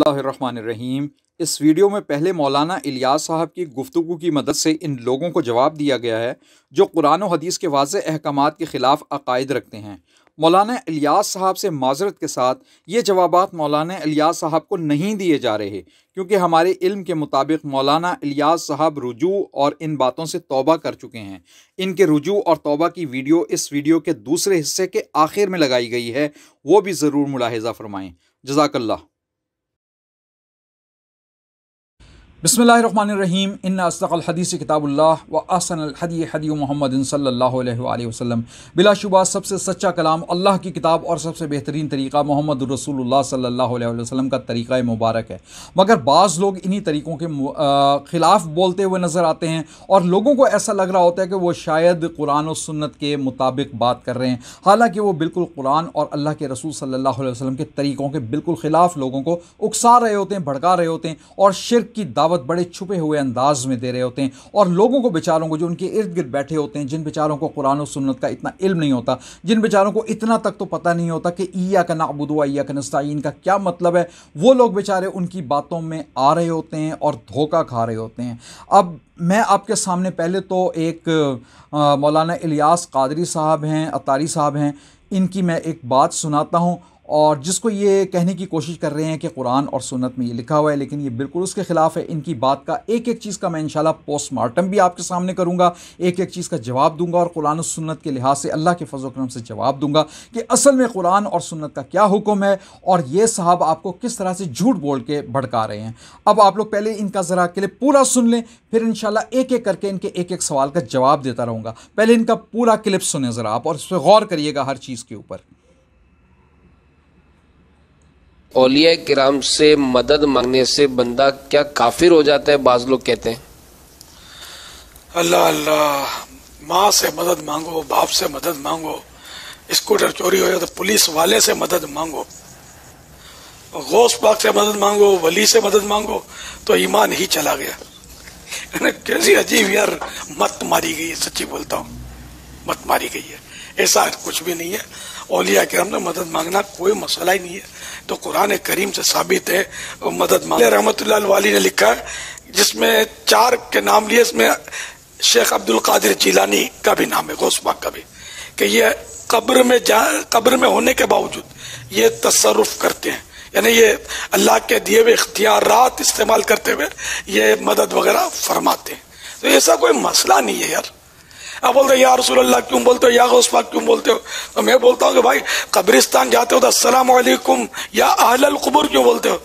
रहीम इस वीडियो में पहले मौलाना इलियास साहब की गुफ्तु की मदद से इन लोगों को जवाब दिया गया है जो कुरान और हदीस के वाज अहकाम के ख़िलाफ़ अकायद रखते हैं मौलाना इलियास साहब से माजरत के साथ ये जवाब मौलाना इलियास साहब को नहीं दिए जा रहे क्योंकि हमारे इल्म के मुताबिक मौलाना इलियास साहब रुजू और इन बातों से तोबा कर चुके हैं इनके रुजू और तोबा की वीडियो इस वीडियो के दूसरे हिस्से के आखिर में लगाई गई है वो भी ज़रूर मुलाहजा फरमाएँ जजाकल्ला बसमीम इन असदीस किताबल्ला व आसन हदी हदी मोहम्मद वसल्लम वसम बिलाशुबा सबसे सच्चा कलाम अल्लाह की किताब और सबसे बेहतरीन तरीक़ा मोहम्मद रसूलुल्लाह सल्लल्लाहु अलैहि वसल्लम का तरीक़ा मुबारक है मगर बाज़ लोग इन्हीं तरीक़ों के ख़िलाफ़ बोलते हुए नज़र आते हैं और लोगों को ऐसा लग रहा होता है कि वो शायद कुरान और सुन्नत के मुताबिक बात कर रहे हैं हालाँकि वो बिल्कुल कुरान और अल्लाह के रसूल सल्ला वसलम के तरीक़ों के बिल्कुल ख़िलाफ़ लोगों को उकसा रहे होते हैं भड़का रहे होते हैं और शिरक की दावत दावत बड़े छुपे हुए अंदाज में दे रहे होते हैं और लोगों को बेचारों को जो उनके इर्द गिर्द बैठे होते हैं जिन बेचारों को कुरान और सुन्नत का इतना इल्म नहीं होता जिन बेचारों को इतना तक तो पता नहीं होता कि ईया का नाबुदुआ ईया का नस्ताइन का क्या मतलब है वो लोग बेचारे उनकी बातों में आ रहे होते हैं और धोखा खा रहे होते हैं अब मैं आपके सामने पहले तो एक मौलाना इलियास कादरी साहब हैं अतारी साहब हैं इनकी मैं एक बात सुनाता हूँ और जिसको ये कहने की कोशिश कर रहे हैं कि कुरान और सुनत में ये लिखा हुआ है लेकिन ये बिल्कुल उसके ख़िलाफ़ है इनकी बात का एक एक चीज़ का मैं इंशाल्लाह पोस्टमार्टम भी आपके सामने करूँगा एक एक चीज़ का जवाब दूंगा और कुरान और सुन्नत के लिहाज से अल्लाह के फजल करम से जवाब दूंगा कि असल में कुरान और सुनत का क्या हुक्म है और ये साहब आपको किस तरह से झूठ बोल के भड़का रहे हैं अब आप लोग पहले इनका ज़रा के लिए पूरा सुन लें फिर इन एक एक करके इनके एक एक सवाल का जवाब देता रहूँगा पहले इनका पूरा क्लिप सुने ज़रा आप और इस पर गौर करिएगा हर चीज़ के ऊपर औलिया कराम से मदद मांगने से बंदा क्या काफिर हो जाता है बाज लोग कहते हैं अल्लाह अल्लाह माँ से मदद मांगो बाप से मदद मांगो स्कूटर चोरी हो जाए तो पुलिस वाले से मदद मांगो गौस पाक से मदद मांगो वली से मदद मांगो तो ईमान ही चला गया कैसी अजीब यार मत मारी गई है सच्ची बोलता हूँ मत मारी गई है ऐसा कुछ भी नहीं है औलिया के हमने मदद मांगना कोई मसला ही नहीं है तो कुरान करीम से साबित है वो मदद मांग रहमत वाली ने लिखा है जिसमें चार के नाम लिए इसमें शेख अब्दुल कादिर जीलानी का भी नाम है गौसबाग का भी कि ये कब्र में जा कब्र में होने के बावजूद ये तसरुफ करते हैं यानी ये अल्लाह के दिए हुए इख्तियार इस्तेमाल करते हुए ये मदद वगैरह फरमाते हैं तो ऐसा कोई मसला नहीं है यार अब बोलते यार रसूल्ला क्यों बोलते हो या गौसपाक क्यों बोलते हो तो मैं बोलता हूँ कि भाई कब्रिस्तान जाते हो तो असलकुम या अहल कबूर क्यों बोलते हो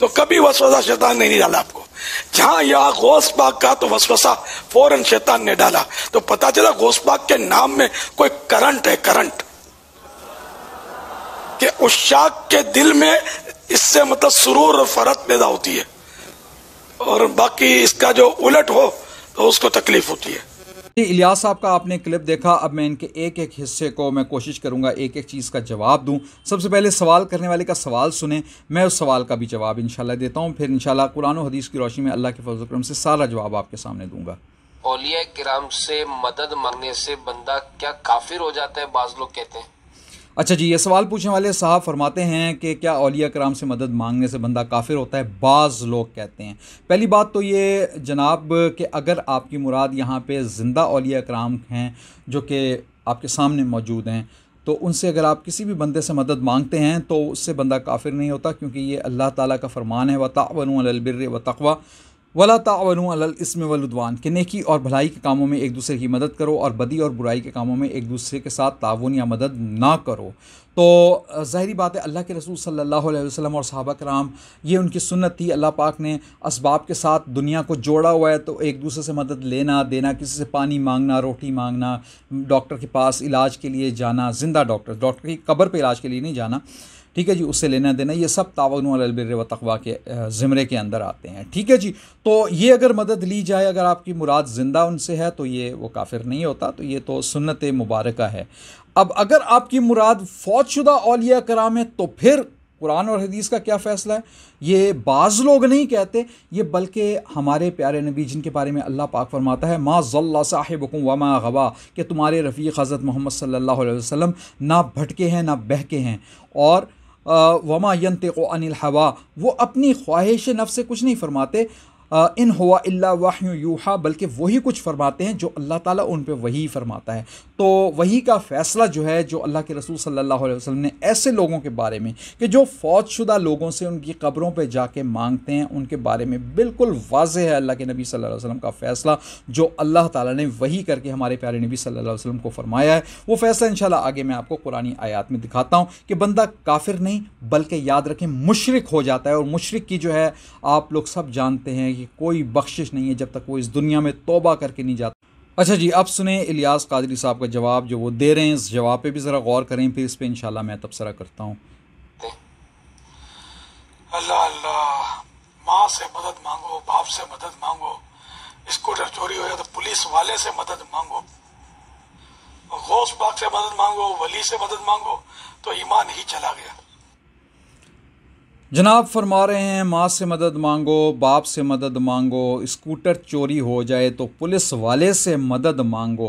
तो कभी वसवसा शैतान ने नहीं डाला आपको जहाँ या गौस पाक का तो वसवसा फौरन शैतान ने डाला तो पता चला गौस पाक के नाम में कोई करंट है करंट के उस के दिल में इससे मतलब सुरूर और फरत पैदा होती है और बाकी इसका जो उलट हो तो उसको तकलीफ होती है इलियास साहब का आपने क्लिप देखा अब मैं इनके एक एक हिस्से को मैं कोशिश करूंगा एक एक चीज़ का जवाब दूं सबसे पहले सवाल करने वाले का सवाल सुने मैं उस सवाल का भी जवाब इंशाल्लाह देता हूं फिर इंशाल्लाह कुरान हदीस की रोशनी में अल्लाह के फजल करम से सारा जवाब आपके सामने दूंगा ओलिया किराम से मदद मांगने से बंदा क्या काफिर हो जाता है बाज लोग कहते हैं अच्छा जी ये सवाल पूछने वाले साहब फरमाते हैं कि क्या अलिया कराम से मदद मांगने से बंदा काफिर होता है बाज़ लोग कहते हैं पहली बात तो ये जनाब कि अगर आपकी मुराद यहाँ पे ज़िंदा अलिया कराम हैं जो कि आपके सामने मौजूद हैं तो उनसे अगर आप किसी भी बंदे से मदद मांगते हैं तो उससे बंदा काफिर नहीं होता क्योंकि ये अल्लाह ताला का फरमान है व तावन अलबिर व तकवा वला तावन इसम वलुद्वान के नेकी और भलाई के कामों में एक दूसरे की मदद करो और बदी और बुराई के कामों में एक दूसरे के साथ ताउन या मदद ना करो तो ज़ाहरी बात है अल्लाह के रसूल सल्लल्लाहु अलैहि वसल्लम और साहबा कराम ये उनकी सुन्नत थी अल्लाह पाक ने इसबाब के साथ दुनिया को जोड़ा हुआ है तो एक दूसरे से मदद लेना देना किसी से पानी मांगना रोटी मांगना डॉक्टर के पास इलाज के लिए जाना ज़िंदा डॉक्टर डॉक्टर की कबर पर इलाज के लिए नहीं जाना ठीक है जी उससे लेना देना ये सब तावन अलबिर व तकवा के ज़मरे के अंदर आते हैं ठीक है जी तो ये अगर मदद ली जाए अगर आपकी मुराद ज़िंदा उनसे है तो ये वो काफिर नहीं होता तो ये तो सुन्नत मुबारक है अब अगर आपकी मुराद फौजशुदा अलिया कराम है तो फिर कुरान और हदीस का क्या फ़ैसला है ये बाज़ लोग नहीं कहते ये बल्कि हमारे प्यारे नबी जिनके बारे में अल्लाह पाक फरमाता है माँ ज़ल्ला साहिबकुम व माँ गवा कि तुम्हारे रफ़ी हज़रत मोहम्मद सल्लल्लाहु अलैहि वसल्लम ना भटके हैं ना बहके हैं और वमा यंत अनिल हवा वो अपनी ख्वाहिश नफ से कुछ नहीं फरमाते इन हुआ अल्ला वाह बल्कि वही कुछ फरमाते हैं जो अल्लाह ताला उन पर वही फरमाता है तो वही का फ़ैसला जो है जो अल्लाह के रसूल सल्लल्लाहु अलैहि वसल्लम ने ऐसे लोगों के बारे में कि जो फौजशुदा लोगों से उनकी कब्रों पे जाके मांगते हैं उनके बारे में बिल्कुल वाज है अल्लाह के नबी सल्लल्लाहु अलैहि वसल्लम का फ़ैसला जो अल्लाह ताला ने वही करके हमारे प्यारे नबी सल्लल्लाहु अलैहि वसल्लम को फरमाया है वो फ़ैसला इंशाल्लाह आगे मैं आपको कुरानी आयात में दिखाता हूँ कि बंदा काफिर नहीं बल्कि याद रखें मशरक़ हो जाता है और मशरक़ की जो है आप लोग सब जानते हैं कि कोई बख्शिश नहीं है जब तक वो इस दुनिया में तोबा करके नहीं जाता अच्छा जी अब सुने इलियास कादरी साहब का जवाब जो वो दे रहे हैं इस जवाब पे भी ज़रा गौर करें फिर इस पर इंशाल्लाह मैं तबसरा करता हूँ अल्लाह अल्लाह माँ से मदद मांगो बाप से मदद मांगो स्कूटर चोरी हो जाए तो पुलिस वाले से मदद मांगो गौस बाग से मदद मांगो वली से मदद मांगो तो ईमान ही चला गया जनाब फरमा रहे हैं माँ से मदद मांगो बाप से मदद मांगो स्कूटर चोरी हो जाए तो पुलिस वाले से मदद मांगो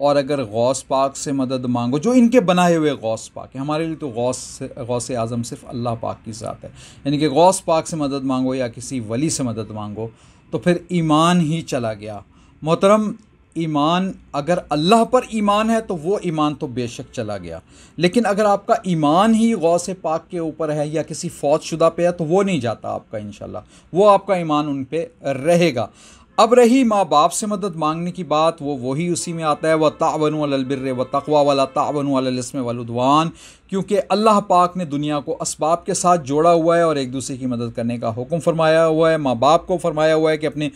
और अगर गौस पाक से मदद मांगो जो इनके बनाए हुए गौस पाक हैं हमारे लिए तो गौस गौस आज़म सिर्फ अल्लाह पाक की ज़ात है यानी कि गौस पाक से मदद मांगो या किसी वली से मदद मांगो तो फिर ईमान ही चला गया मोहतरम ईमान अगर अल्लाह पर ईमान है तो वो ईमान तो बेशक चला गया लेकिन अगर आपका ईमान ही गौ से पाक के ऊपर है या किसी फौज शुदा पे है तो वो नहीं जाता आपका इन वो आपका ईमान उन पर रहेगा अब रही माँ बाप से मदद मांगने की बात वो वही उसी में आता है व तावन अलबिर व तकवा वाला तावन अलस्म वलुदवान क्योंकि अल्लाह पाक ने दुनिया को इसबाब के साथ जोड़ा हुआ है और एक दूसरे की मदद करने का हुक्म फरमाया हुआ है माँ बाप को फरमाया हुआ है कि अपने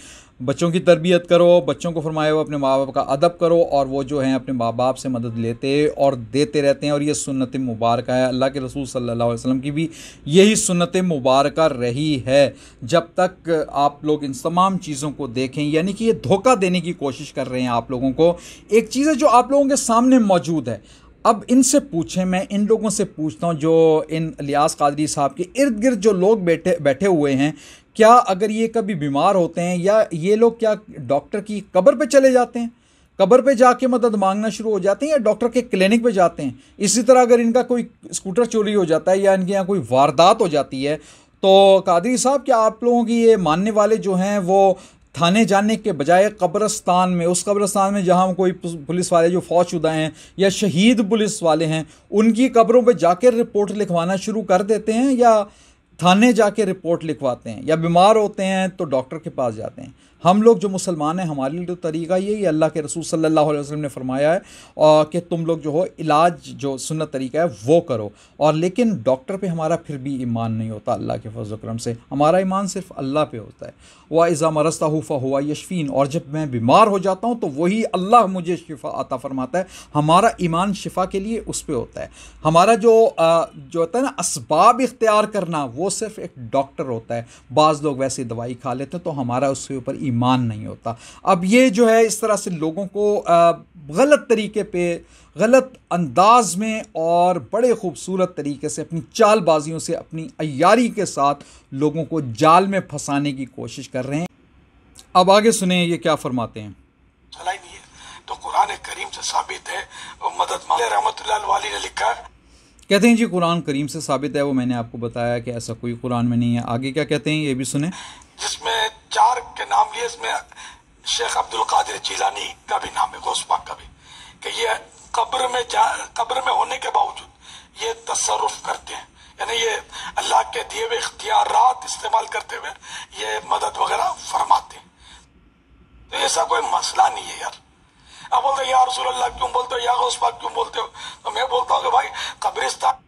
बच्चों की तरबियत करो बच्चों को फरमाया हुआ अपने माँ बाप का अदब करो और वो जो हैं अपने माँ बाप से मदद लेते और देते रहते हैं और ये सुनत मुबारक है अल्लाह के रसूल सल्लल्लाहु अलैहि वसल्लम की भी यही सुनत मुबारक रही है जब तक आप लोग इन तमाम चीज़ों को देखें यानी कि ये धोखा देने की कोशिश कर रहे हैं आप लोगों को एक चीज़ है जो आप लोगों के सामने मौजूद है अब इनसे पूछें मैं इन लोगों से पूछता हूँ जो इन लियास कादरी साहब के इर्द गिर्द जो लोग बैठे बैठे हुए हैं क्या अगर ये कभी बीमार होते हैं या ये लोग क्या डॉक्टर की कब्र पे चले जाते हैं कब्र पे जाके मदद मांगना शुरू हो जाते हैं या डॉक्टर के क्लिनिक पे जाते हैं इसी तरह अगर इनका कोई स्कूटर चोरी हो जाता है या इनके यहाँ कोई वारदात हो जाती है तो कादरी साहब क्या आप लोगों की ये मानने वाले जो हैं वो थाने जाने के बजाय कब्रस्तान में उस कब्रस्तान में जहां कोई पुलिस वाले जो फौज शुदा हैं या शहीद पुलिस वाले हैं उनकी कब्रों पर जाकर रिपोर्ट लिखवाना शुरू कर देते हैं या थाने जाके रिपोर्ट लिखवाते हैं या बीमार होते हैं तो डॉक्टर के पास जाते हैं हम लोग जो मुसलमान हैं हमारे लिए तो तरीका ये ही अल्लाह के रसूल सल्लल्लाहु अलैहि वसल्लम ने फरमाया है और कि तुम लोग जो हो इलाज जो सुन्नत तरीका है वो करो और लेकिन डॉक्टर पे हमारा फिर भी ईमान नहीं होता अल्लाह के फजल करम से हमारा ईमान सिर्फ अल्लाह पे होता है वह इज़ा मरस्ता हुफ़ा हुआ यशफ़ीन और जब मैं बीमार हो जाता हूँ तो वही अल्लाह मुझे शिफा आता फरमाता है हमारा ईमान शिफा के लिए उस पर होता है हमारा जो जो होता है ना इसबाब इख्तियार करना वो सिर्फ एक डॉक्टर होता है बाज़ लोग वैसे दवाई खा लेते हैं तो हमारा उसके ऊपर ईमान नहीं होता अब ये जो है इस तरह से लोगों को गलत तरीके पे गलत अंदाज में और बड़े खूबसूरत तरीके से अपनी चालबाजियों से अपनी अयारी के साथ लोगों को जाल में फंसाने की कोशिश कर रहे हैं अब आगे सुने ये क्या फरमाते हैं तो कुरान करीम से साबित है मदद वाली ने लिखा कहते हैं जी कुरान करीम से साबित है वो मैंने आपको बताया कि ऐसा कोई कुरान में नहीं है आगे क्या कहते हैं ये भी सुने के नाम लिए इसमें शेख अब्दुल कादिर जिलानी का भी नाम है गोसपाक का भी कि ये कब्र में कब्र में होने के बावजूद ये तसरुफ करते हैं यानी ये अल्लाह के दिए हुए इख्तियार इस्तेमाल करते हुए ये मदद वगैरह फरमाते हैं तो ऐसा कोई मसला नहीं है यार अब बोलते यार रसूल अल्लाह क्यों बोलते हो या गौसपाक क्यों बोलते हो तो मैं बोलता हूँ कि भाई कब्रिस्तान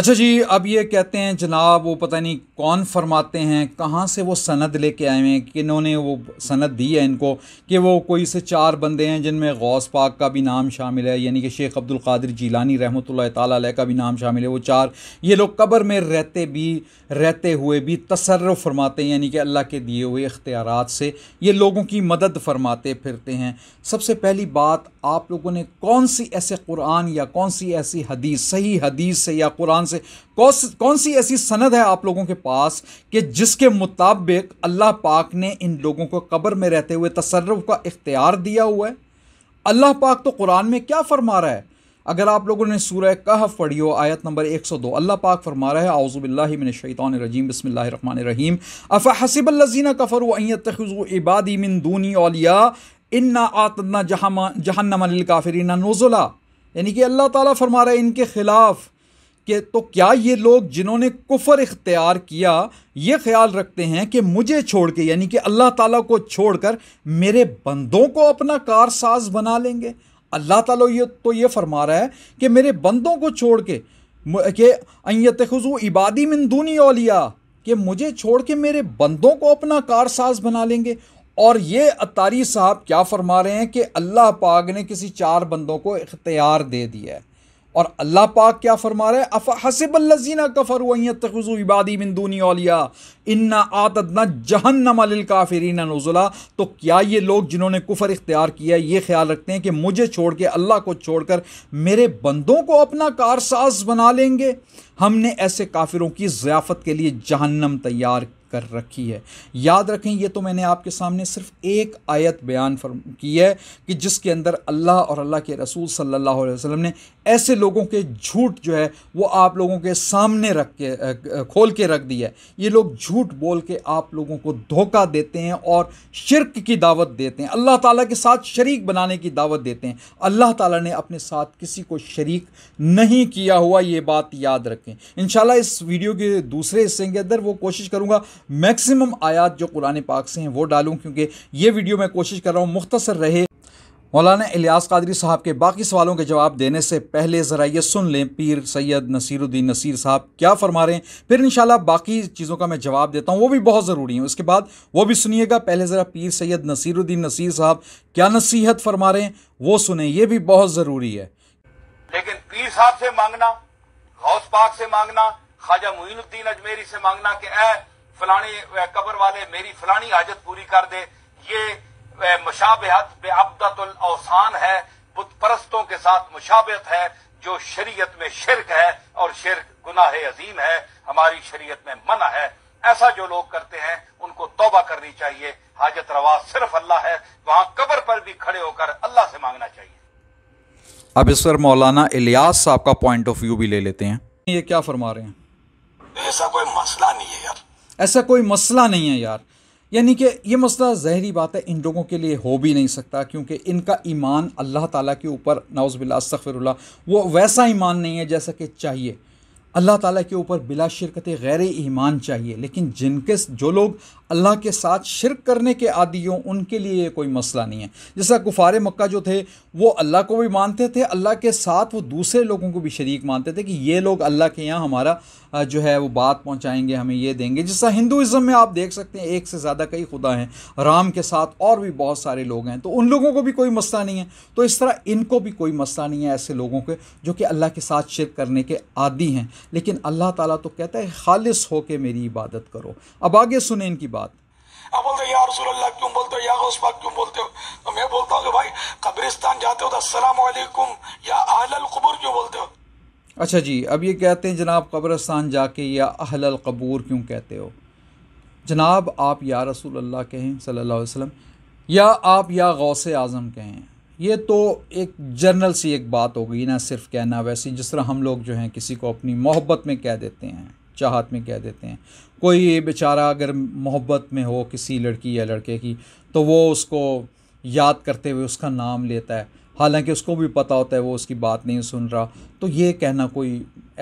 अच्छा जी अब ये कहते हैं जनाब वो पता नहीं कौन फरमाते हैं कहाँ से वो सनद लेके आए हैं कि इन्होंने वो सनद दी है इनको कि वो कोई से चार बंदे हैं जिनमें गौस पाक का भी नाम शामिल है यानी कि शेख अब्दुल कादिर जीलानी रहमत ताल का भी नाम शामिल है वो चार ये लोग कब्र में रहते भी रहते हुए भी तसर फरमाते हैं यानी कि अल्लाह के दिए हुए इख्तियार से ये लोगों की मदद फरमाते फिरते हैं सबसे पहली बात आप लोगों ने कौन सी ऐसे कुरान या कौन सी ऐसी हदीस सही हदीस से या कुरान से कौन सी ऐसी सनद है आप लोगों के पास पास कि जिसके मुताबिक अल्लाह पाक ने इन लोगों को कब्र में रहते हुए तसरफ का इख्तियार दिया हुआ है अल्लाह पाक तो कुरान में क्या फरमा रहा है अगर आप लोगों ने सूर्य कहफ पढ़ी हो आयत नंबर 102 अल्लाह पाक फरमा रहा है शैतान रजीम बसमिल्ल आउज़बिल्लिमिनशैतानरजीम बसमीम अफ़ा हसिबल्लिन कफ़र तखज़ इबादी मिन दूनी अलिया इन्ना आतना जहन्नम ना नोज़ला यानी कि अल्लाह ताला फरमा रहा है इनके ख़िलाफ़ कि तो क्या ये लोग जिन्होंने कुफर इख्तियार किया ये ख्याल रखते हैं कि मुझे छोड़ के यानी कि अल्लाह ताला को छोड़कर मेरे बंदों को अपना कारसाज बना लेंगे अल्लाह ताला ये तो ये फरमा रहा है कि मेरे बंदों को छोड़ के कि अयत खजू इबादी मिन दूनी ओलिया कि मुझे छोड़ के मेरे बंदों को अपना कारसाज बना लेंगे और ये अतारी साहब क्या फरमा रहे हैं कि अल्लाह पाक ने किसी चार बंदों को इख्तियार दे दिया है और अल्लाह पाक क्या फरमा रहे अफ़ कफ़र तखज़ु इबादी अलिया इन्ना आतदना जहन्नम काफ़रीन नज़ुला तो क्या ये लोग जिन्होंने कुफर इख्तियार किया है ये ख्याल रखते हैं कि मुझे छोड़ के अल्लाह को छोड़ कर मेरे बंदों को अपना कारसाज बना लेंगे हमने ऐसे काफिरों की ज़ियाफ़त के लिए जहन्नम तैयार कर रखी है याद रखें ये तो मैंने आपके सामने सिर्फ एक आयत बयान की है कि जिसके अंदर अल्लाह और अल्लाह के रसूल सल्लल्लाहु अलैहि वसल्लम ने ऐसे लोगों के झूठ जो है वो आप लोगों के सामने रख के खोल के रख दी है ये लोग झूठ बोल के आप लोगों को धोखा देते हैं और शिरक की दावत देते हैं अल्लाह ताला के साथ शरीक बनाने की दावत देते हैं अल्लाह ताला ने अपने साथ किसी को शरीक नहीं किया हुआ ये बात याद रखें इन इस वीडियो के दूसरे हिस्से के अंदर वो कोशिश करूँगा मैक्सिमम आयात जो कुरान पाक से हैं वो डालूँ क्योंकि ये वीडियो मैं कोशिश कर रहा हूँ मुख्तसर रहे मौलाना इलियास कादरी साहब के बाकी सवालों के जवाब देने से पहले ज़रा ये सुन लें पीर सैयद नसीरुद्दीन नसीर साहब क्या फरमा रहे हैं फिर इंशाल्लाह बाकी चीज़ों का मैं जवाब देता हूँ वो भी बहुत ज़रूरी है उसके बाद वो भी सुनिएगा पहले ज़रा पीर सैयद नसीरुद्दीन नसीर साहब क्या नसीहत फरमा रहे हैं वो सुने ये भी बहुत ज़रूरी है लेकिन पीर साहब से मांगना गौस पाक से मांगना ख्वाजा मोइनुद्दीन अजमेरी से मांगना कि फलाने कबर वाले मेरी फलानी हाजत पूरी कर दे ये मुशाबहत बेअबदतुल अवसान है बुत परस्तों के साथ मुशाबत है जो शरीयत में शिरक है और शिरक गुनाह अजीम है हमारी शरीयत में मना है ऐसा जो लोग करते हैं उनको तोबा करनी चाहिए हाजत रवा सिर्फ अल्लाह है वहां कबर पर भी खड़े होकर अल्लाह से मांगना चाहिए अब इस पर मौलाना इलियास साहब का पॉइंट ऑफ व्यू भी ले लेते हैं ये क्या फरमा रहे हैं ऐसा कोई मसला नहीं है ऐसा कोई मसला नहीं है यार यानी कि ये मसला जहरी बात है इन लोगों के लिए हो भी नहीं सकता क्योंकि इनका ईमान अल्लाह ताला के ऊपर नाउज़बिल्ला अस्तफ़िरुल्ला वो वैसा ईमान नहीं है जैसा कि चाहिए अल्लाह ताला के ऊपर बिला शिरकत गैर ईमान चाहिए लेकिन जिनके जो लोग अल्लाह के साथ शिरक करने के आदि उनके लिए कोई मसला नहीं है जैसा गुफार मक्का जो थे वो अल्लाह को भी मानते थे अल्लाह के साथ वो दूसरे लोगों को भी शरीक मानते थे कि ये लोग अल्लाह के यहाँ हमारा जो है वो बात पहुँचाएँगे हमें ये देंगे जैसा हिंदुज़म में आप देख सकते हैं एक से ज़्यादा कई खुदा हैं राम के साथ और भी बहुत सारे लोग हैं तो उन लोगों को भी कोई मसला नहीं है तो इस तरह इनको भी कोई मसला नहीं है ऐसे लोगों के जो कि अल्लाह के साथ शिरक करने के आदि हैं लेकिन अल्लाह ताली तो कहता है खालिस होकर मेरी इबादत करो अब आगे सुने इनकी बात अब बोलते या रसूल्ला क्यों बोलते हो या गौसबाग क्यों बोलते हो तो मैं बोलता हूँ कि भाई कब्रिस्तान जाते हो तो असलकुम या अहल कबूर क्यों बोलते हो अच्छा जी अब ये कहते हैं जनाब कब्रस्तान जाके या अहल कबूर क्यों कहते हो जनाब आप या रसूल अल्लाह कहें सल्लल्लाहु अलैहि वसल्लम या आप या गौस आज़म कहें ये तो एक जर्नल सी एक बात हो गई ना सिर्फ कहना वैसे जिस तरह हम लोग जो हैं किसी को अपनी मोहब्बत में कह देते हैं चाहत में कह देते हैं कोई बेचारा अगर मोहब्बत में हो किसी लड़की या लड़के की तो वो उसको याद करते हुए उसका नाम लेता है हालांकि उसको भी पता होता है वो उसकी बात नहीं सुन रहा तो ये कहना कोई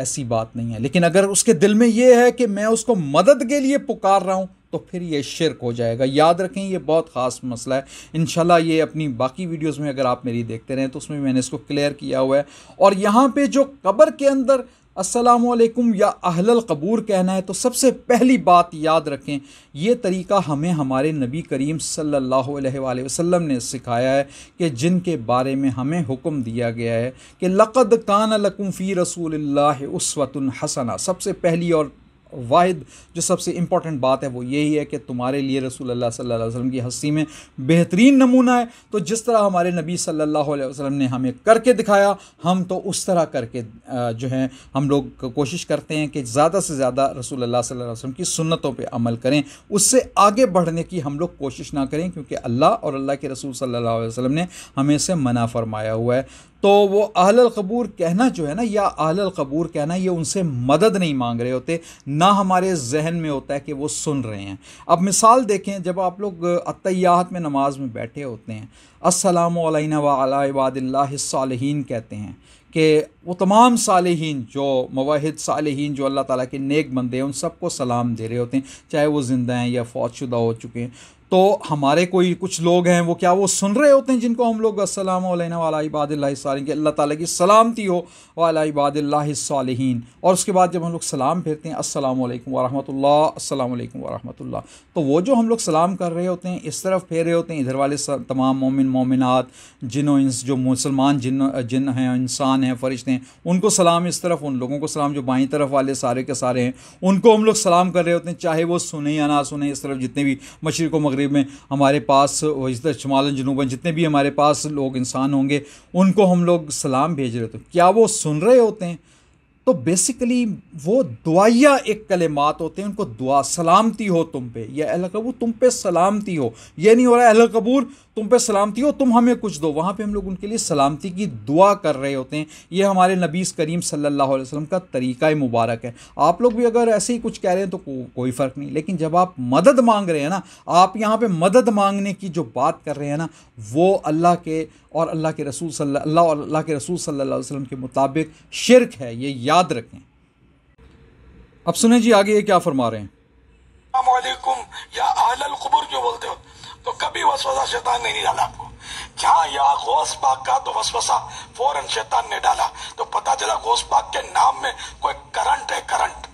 ऐसी बात नहीं है लेकिन अगर उसके दिल में ये है कि मैं उसको मदद के लिए पुकार रहा हूँ तो फिर ये शिरक हो जाएगा याद रखें ये बहुत ख़ास मसला है इन ये अपनी बाकी वीडियोस में अगर आप मेरी देखते रहें तो उसमें मैंने इसको क्लियर किया हुआ है और यहाँ पे जो कब्र के अंदर असलकुम या अहलल कबूर कहना है तो सबसे पहली बात याद रखें यह तरीका हमें हमारे नबी करीम सल्ला वसम ने सिखाया है कि जिनके बारे में हमें हुक्म दिया गया है कि लक़द कान लकुम फ़ी रसूल उसवतन हसना सबसे पहली और वाहिद जो सबसे इम्पॉर्टेंट बात है वो यही है कि तुम्हारे लिए रसूल अल्लाह सल्लल्लाहु अलैहि वसल्लम की हस्ती में बेहतरीन नमूना है तो जिस तरह हमारे नबी सल्लल्लाहु अलैहि वसल्लम ने हमें करके दिखाया हम तो उस तरह करके जो है हम लोग कोशिश करते हैं कि ज़्यादा से ज़्यादा रसूल अल्लाह सल्लल्लाहु अलैहि वसल्लम की सुन्नतों पर अमल करें उससे आगे बढ़ने की हम लोग कोशिश ना करें क्योंकि अल्लाह और अल्लाह के रसूल सल्ला वसलम ने हमें से मना फरमाया हुआ है तो वो अहल कबूर कहना जो है ना या अहल कबूर कहना ये उनसे मदद नहीं मांग रहे होते ना हमारे जहन में होता है कि वो सुन रहे हैं अब मिसाल देखें जब आप लोग अतयात में नमाज में बैठे होते हैं असलम वालबादिल्लासालहन कहते हैं कि वो तमाम सालहन जो मवाहद सालहन जो अल्लाह ताला के नेक बंदे हैं उन सबको सलाम दे रहे होते हैं चाहे वो ज़िंदा हैं या फौज शुदा हो चुके हैं तो हमारे कोई कुछ लोग हैं वो क्या वो सुन रहे होते हैं जिनको हम लोग असलम वाला इबादिल्लासालिन के अल्लाह ताली की सलामती हो वाला इबादिल्लासालहन और उसके बाद जब हम लोग सलाम फेरते हैं अस्सलाम वालेकुम वरहमतुल्ला अस्सलाम वालेकुम तो वो जो हम लोग सलाम कर रहे होते हैं इस तरफ फेर रहे होते हैं इधर वाले तमाम मोमिन मोमिनत जिनों जो मुसलमान जिन जिन हैं इंसान हैं फरिश्ते हैं उनको सलाम इस तरफ उन लोगों को सलाम जो बाई तरफ वाले सारे के सारे हैं उनको हम लोग सलाम कर रहे होते हैं चाहे वो सुने या ना सुने इस तरफ जितने भी मशरक़ मगर मगरब में हमारे पास इधर शमालन जितने भी हमारे पास लोग इंसान होंगे उनको हम लोग सलाम भेज रहे होते क्या वो सुन रहे होते हैं तो बेसिकली वो दुआया एक कलेमात होते हैं उनको दुआ सलामती हो तुम पे या अहल कबूर तुम पे सलामती हो ये नहीं हो रहा अहल कबूर तुम पे सलामती हो तुम हमें कुछ दो वहाँ पे हम लोग उनके लिए सलामती की दुआ कर रहे होते हैं ये हमारे नबीस करीम सल्लल्लाहु अलैहि वसल्लम का तरीक़ा ही मुबारक है आप लोग भी अगर ऐसे ही कुछ कह रहे हैं तो को, कोई फ़र्क नहीं लेकिन जब आप मदद मांग रहे हैं ना आप यहाँ पर मदद मांगने की जो बात कर रहे हैं ना वो अल्लाह के और अल्लाह के रसूल सल्ला और अल्लाह के रसूल सल्ला वसलम के मुताबिक शिरक है ये याद रखें अब सुने जी आगे ये क्या फरमा रहे हैं या जो बोलते हो तो कभी वसवसा शैतान ने नहीं डाला आपको जहां या गौस बाग का तो वसवसा फौरन शैतान ने डाला तो पता चला गौस बाग के नाम में कोई करंट है करंट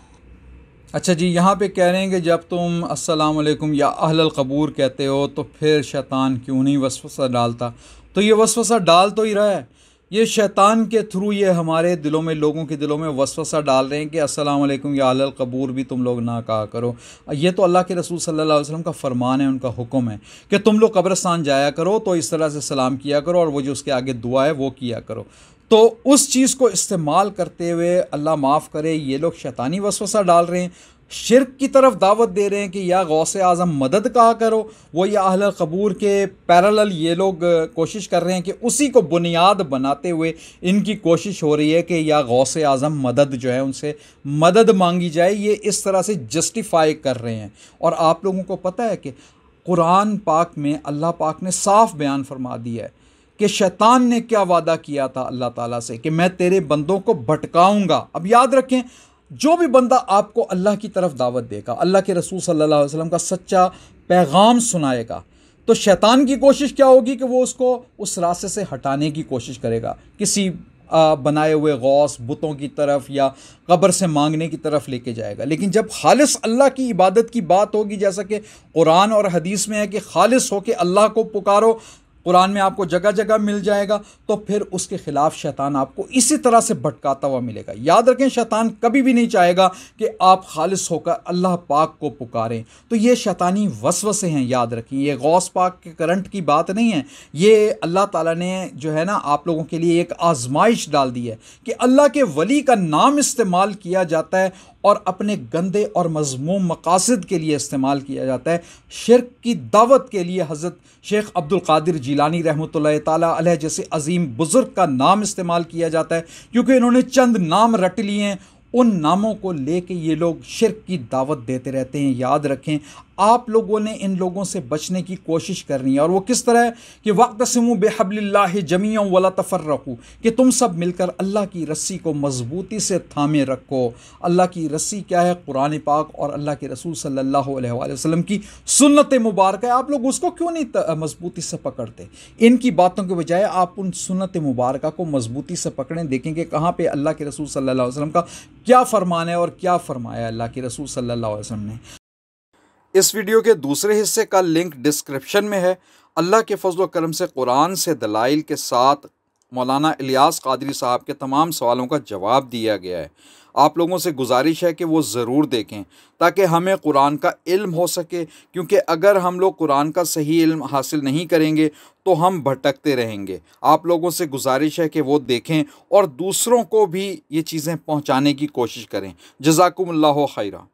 अच्छा जी यहाँ पे कह रहे हैं कि जब तुम अस्सलाम वालेकुम या अहल कबूर कहते हो तो फिर शैतान क्यों नहीं वसवसा डालता तो ये वसवसा डाल तो ही रहा है ये शैतान के थ्रू ये हमारे दिलों में लोगों के दिलों में वसवसा डाल रहे हैं कि अस्सलाम वालेकुम या अल कबूर भी तुम लोग ना कहा करो ये तो अल्लाह के रसूल सल्लल्लाहु अलैहि वसल्लम का फ़रमान है उनका हुक्म है कि तुम लोग कब्रस्तान जाया करो तो इस तरह से सलाम किया करो और वो जो उसके आगे दुआ है वो किया करो तो उस चीज़ को इस्तेमाल करते हुए अल्लाह माफ़ करे ये लोग शैतानी वसवसा डाल रहे हैं शिरक की तरफ दावत दे रहे हैं कि या से आज़म मदद कहा करो वो या अहल कबूर के पैरल ये लोग कोशिश कर रहे हैं कि उसी को बुनियाद बनाते हुए इनकी कोशिश हो रही है कि या से आज़म मदद जो है उनसे मदद मांगी जाए ये इस तरह से जस्टिफाई कर रहे हैं और आप लोगों को पता है कि कुरान पाक में अल्लाह पाक ने साफ बयान फरमा दिया है कि शैतान ने क्या वादा किया था अल्लाह ताला से कि मैं तेरे बंदों को भटकाऊंगा अब याद रखें जो भी बंदा आपको अल्लाह की तरफ दावत देगा अल्लाह के रसूल सल्लल्लाहु अलैहि वसल्लम का सच्चा पैगाम सुनाएगा तो शैतान की कोशिश क्या होगी कि वो उसको उस रास्ते से हटाने की कोशिश करेगा किसी बनाए हुए गौस बुतों की तरफ या कब्र से मांगने की तरफ लेके जाएगा लेकिन जब खालिस अल्लाह की इबादत की बात होगी जैसा कि कुरान और हदीस में है कि खालिस होकर अल्लाह को पुकारो कुरान में आपको जगह जगह मिल जाएगा तो फिर उसके ख़िलाफ़ शैतान आपको इसी तरह से भटकाता हुआ मिलेगा याद रखें शैतान कभी भी नहीं चाहेगा कि आप खालिश होकर अल्लाह पाक को पुकारें तो ये शैतानी वसवसे हैं याद रखें ये गौस पाक के करंट की बात नहीं है ये अल्लाह ताला ने जो है ना आप लोगों के लिए एक आजमाइश डाल दी है कि अल्लाह के वली का नाम इस्तेमाल किया जाता है और अपने गंदे और मजमूम मकासद के लिए इस्तेमाल किया जाता है शिरक की दावत के लिए हज़रत शेख अब्दुल कादिर जीलानी रहमत ताली जैसे अजीम बुज़ुर्ग का नाम इस्तेमाल किया जाता है क्योंकि इन्होंने चंद नाम रट लिए हैं उन नामों को लेके ये लोग शिरक की दावत देते रहते हैं याद रखें आप लोगों ने इन लोगों से बचने की कोशिश करनी है और वो किस तरह है कि वक्त सिमू बेहबल्ला जमिया वाला तफर रखू कि तुम सब मिलकर अल्लाह की रस्सी को मजबूती से थामे रखो अल्लाह की रस्सी क्या है कुरान पाक और अल्लाह के रसूल सल्ला अलैहि की सुनत मुबारक है आप लोग उसको क्यों नहीं मजबूती से पकड़ते इनकी बातों के बजाय आप उन सुनत मुबारक को मजबूती से पकड़ें देखें कि कहाँ पर अल्लाह के रसूल सल्ला वसलम का क्या फ़रमान है और क्या फ़रमाया अल्लाह के रसूल सल्ला वसलम ने इस वीडियो के दूसरे हिस्से का लिंक डिस्क्रिप्शन में है अल्लाह के फजल करम से कुरान से दलाइल के साथ मौलाना इलियास कादरी साहब के तमाम सवालों का जवाब दिया गया है आप लोगों से गुजारिश है कि वो ज़रूर देखें ताकि हमें कुरान का इल्म हो सके क्योंकि अगर हम लोग कुरान का सही इल्म हासिल नहीं करेंगे तो हम भटकते रहेंगे आप लोगों से गुजारिश है कि वो देखें और दूसरों को भी ये चीज़ें पहुँचाने की कोशिश करें जजाकुमल्ला खैरा